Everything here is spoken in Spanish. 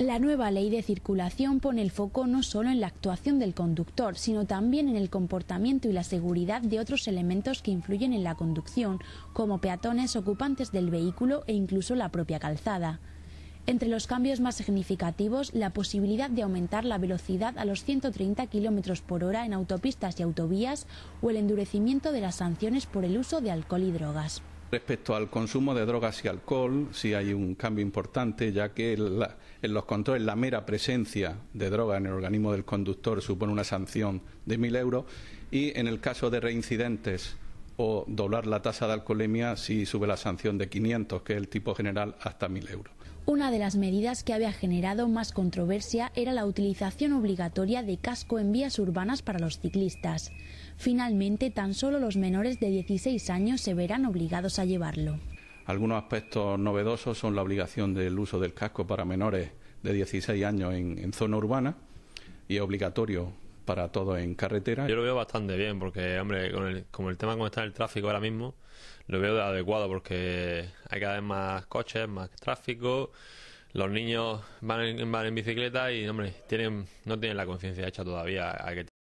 La nueva ley de circulación pone el foco no solo en la actuación del conductor, sino también en el comportamiento y la seguridad de otros elementos que influyen en la conducción, como peatones, ocupantes del vehículo e incluso la propia calzada. Entre los cambios más significativos, la posibilidad de aumentar la velocidad a los 130 km por hora en autopistas y autovías o el endurecimiento de las sanciones por el uso de alcohol y drogas. Respecto al consumo de drogas y alcohol, sí hay un cambio importante, ya que en los controles la mera presencia de droga en el organismo del conductor supone una sanción de mil euros y en el caso de reincidentes o doblar la tasa de alcoholemia si sube la sanción de 500, que es el tipo general, hasta 1.000 euros. Una de las medidas que había generado más controversia era la utilización obligatoria de casco en vías urbanas para los ciclistas. Finalmente, tan solo los menores de 16 años se verán obligados a llevarlo. Algunos aspectos novedosos son la obligación del uso del casco para menores de 16 años en, zona urbana y es obligatorio para todo en carretera. Yo lo veo bastante bien porque, hombre, con el, como el tema como está el tráfico ahora mismo, lo veo adecuado porque hay cada vez más coches, más tráfico, los niños van en, van en bicicleta y, hombre, tienen no tienen la conciencia hecha todavía a que